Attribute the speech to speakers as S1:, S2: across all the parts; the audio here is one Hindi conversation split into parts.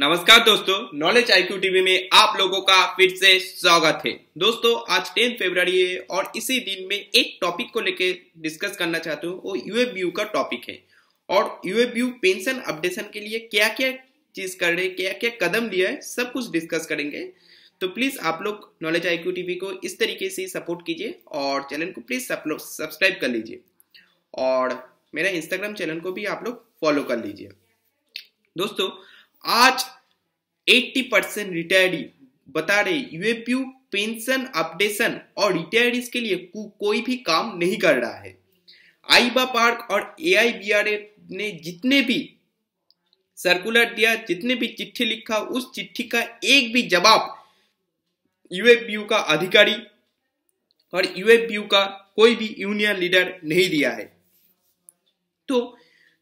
S1: नमस्कार दोस्तों नॉलेज आईक्यू टीवी में आप लोगों का फिर से स्वागत है दोस्तों आज 10 फरवरी है और इसी दिन में एक टॉपिक को लेकर डिस्कस करना चाहता हूँ वो यूएबीयू का टॉपिक है और यूएबीयू पेंशन अपडेशन के लिए क्या क्या चीज कर रहे क्या क्या कदम लिया है सब कुछ डिस्कस करेंगे तो प्लीज आप लोग नॉलेज आईक्यू टीवी को इस तरीके से सपोर्ट कीजिए और चैनल को प्लीज सब्सक्राइब कर लीजिए और मेरा इंस्टाग्राम चैनल को भी आप लोग फॉलो कर लीजिए दोस्तों आज 80 परसेंट रिटायर्डी बता रहे यूएपीयू पेंशन अपडेशन और रिटायर्डीज के लिए को, कोई भी काम नहीं कर रहा है आईबा पार्क और ए ने जितने भी सर्कुलर दिया जितने भी चिट्ठी लिखा उस चिट्ठी का एक भी जवाब यूएपीयू का अधिकारी और यूएपीयू का कोई भी यूनियन लीडर नहीं दिया है तो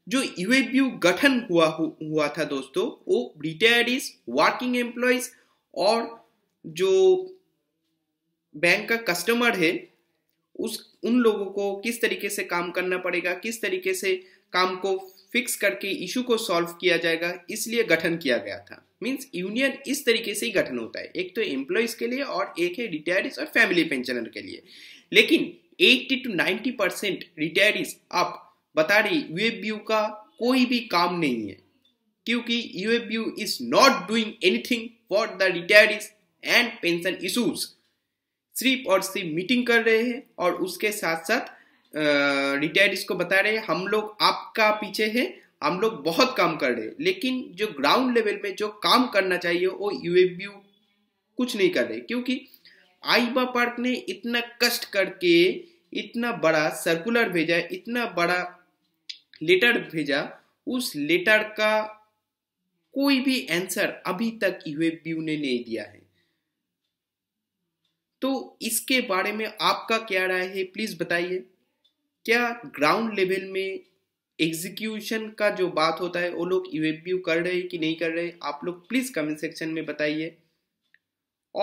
S1: जो यूएबीयू गठन हुआ हुआ था दोस्तों वो रिटायर्डीज वर्किंग एम्प्लॉयज और जो बैंक का कस्टमर है उस उन लोगों को किस तरीके से काम करना पड़ेगा किस तरीके से काम को फिक्स करके इशू को सॉल्व किया जाएगा इसलिए गठन किया गया था मींस यूनियन इस तरीके से ही गठन होता है एक तो एम्प्लॉयज के लिए और एक है रिटायर्डीज और फैमिली पेंशनर के लिए लेकिन 80 टू 90 परसेंट रिटायरिस अब बता रही यूएफबीयू का कोई भी काम नहीं है क्योंकि UFBU is not doing anything for the retired and pension issues सिर्फ और सिर्फ मीटिंग कर रहे हैं और उसके साथ साथ रिटायर्ड को बता रहे हैं हम लोग आपका पीछे है हम लोग बहुत काम कर रहे हैं लेकिन जो ग्राउंड लेवल में जो काम करना चाहिए वो यूएफबीयू कुछ नहीं कर रहे क्योंकि आईबा पार्क ने इतना कष्ट करके इतना बड़ा सर्कुलर भेजा है इतना बड़ा लेटर भेजा उस लेटर का कोई भी आंसर अभी तक यूएफबीयू ने नहीं दिया है तो इसके बारे में आपका क्या राय है प्लीज बताइए क्या ग्राउंड लेवल में एग्जीक्यूशन का जो बात होता है वो लोग यूएफबीयू कर रहे हैं कि नहीं कर रहे आप लोग प्लीज कमेंट सेक्शन में बताइए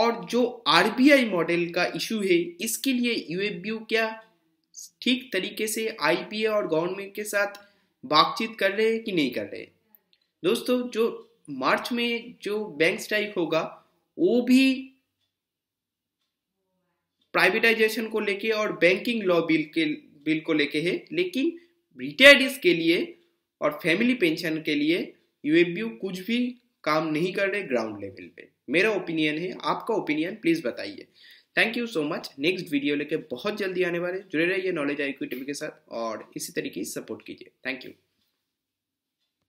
S1: और जो आरबीआई मॉडल का इशू है इसके लिए यूएफबीयू क्या ठीक तरीके से आईपीए और गवर्नमेंट के साथ बातचीत कर रहे हैं कि नहीं कर रहे दोस्तों जो मार्च में जो बैंक स्ट्राइक होगा वो भी प्राइवेटाइजेशन को लेके और बैंकिंग लॉ बिल के बिल को लेके है लेकिन रिटायर्ड के लिए और फैमिली पेंशन के लिए यूएबीयू कुछ भी काम नहीं कर रहे ग्राउंड लेवल पे मेरा ओपिनियन है आपका ओपिनियन प्लीज बताइए thank you so much next video लेके बहुत जल्दी आने वाले जुड़े रहिए नॉलेज आई टिवी के साथ और इसी तरीके सपोर्ट कीजिए थैंक यू